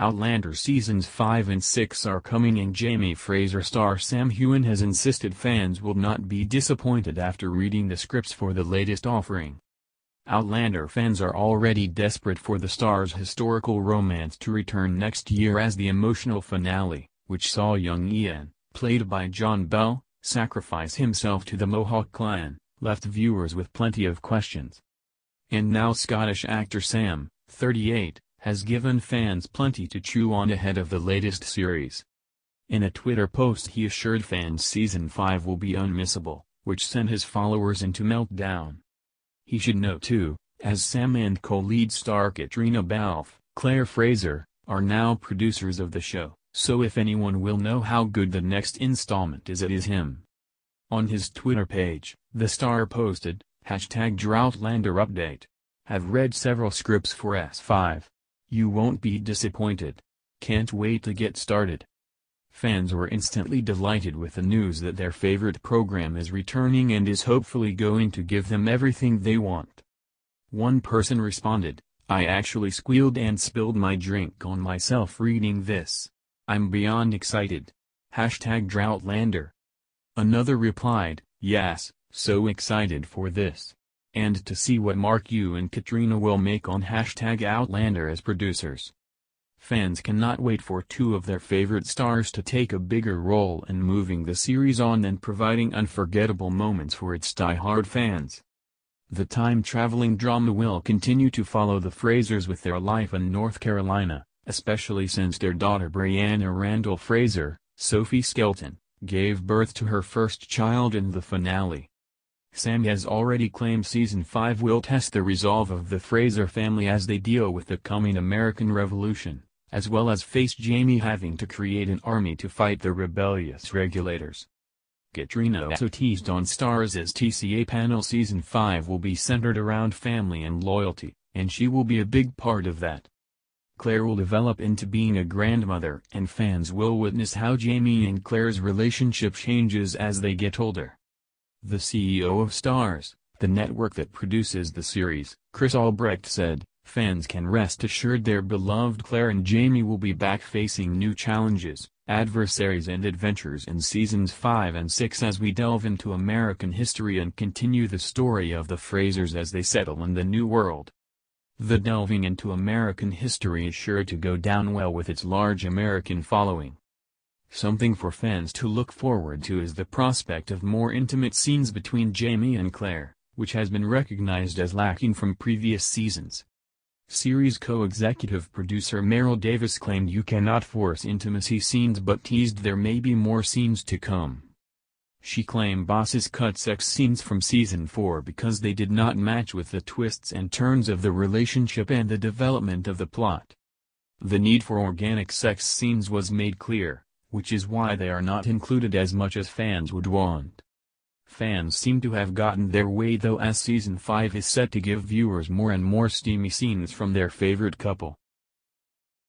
Outlander seasons 5 and 6 are coming and Jamie Fraser star Sam Hewen has insisted fans will not be disappointed after reading the scripts for the latest offering. Outlander fans are already desperate for the star's historical romance to return next year as the emotional finale, which saw young Ian, played by John Bell, sacrifice himself to the Mohawk clan, left viewers with plenty of questions. And now Scottish actor Sam, 38, has given fans plenty to chew on ahead of the latest series. In a Twitter post he assured fans Season 5 will be unmissable, which sent his followers into meltdown. He should note too, as Sam and co-lead star Katrina Balfe, Claire Fraser, are now producers of the show, so if anyone will know how good the next installment is it is him. On his Twitter page, the star posted, hashtag Droughtlander update. Have read several scripts for S5. You won't be disappointed. Can't wait to get started. Fans were instantly delighted with the news that their favorite program is returning and is hopefully going to give them everything they want. One person responded, I actually squealed and spilled my drink on myself reading this. I'm beyond excited. Hashtag Droughtlander. Another replied, yes, so excited for this and to see what Mark you and Katrina will make on hashtag Outlander as producers. Fans cannot wait for two of their favorite stars to take a bigger role in moving the series on and providing unforgettable moments for its die-hard fans. The time-traveling drama will continue to follow the Frasers with their life in North Carolina, especially since their daughter Brianna Randall Fraser, Sophie Skelton, gave birth to her first child in the finale. Sam has already claimed Season 5 will test the resolve of the Fraser family as they deal with the coming American Revolution, as well as face Jamie having to create an army to fight the rebellious regulators. Katrina also teased on Stars as TCA panel Season 5 will be centered around family and loyalty, and she will be a big part of that. Claire will develop into being a grandmother and fans will witness how Jamie and Claire's relationship changes as they get older the CEO of Stars, the network that produces the series, Chris Albrecht said, fans can rest assured their beloved Claire and Jamie will be back facing new challenges, adversaries and adventures in seasons 5 and 6 as we delve into American history and continue the story of the Frasers as they settle in the New World. The delving into American history is sure to go down well with its large American following. Something for fans to look forward to is the prospect of more intimate scenes between Jamie and Claire, which has been recognized as lacking from previous seasons. Series co-executive producer Meryl Davis claimed you cannot force intimacy scenes but teased there may be more scenes to come. She claimed bosses cut sex scenes from season 4 because they did not match with the twists and turns of the relationship and the development of the plot. The need for organic sex scenes was made clear, which is why they are not included as much as fans would want. Fans seem to have gotten their way though as season 5 is set to give viewers more and more steamy scenes from their favorite couple.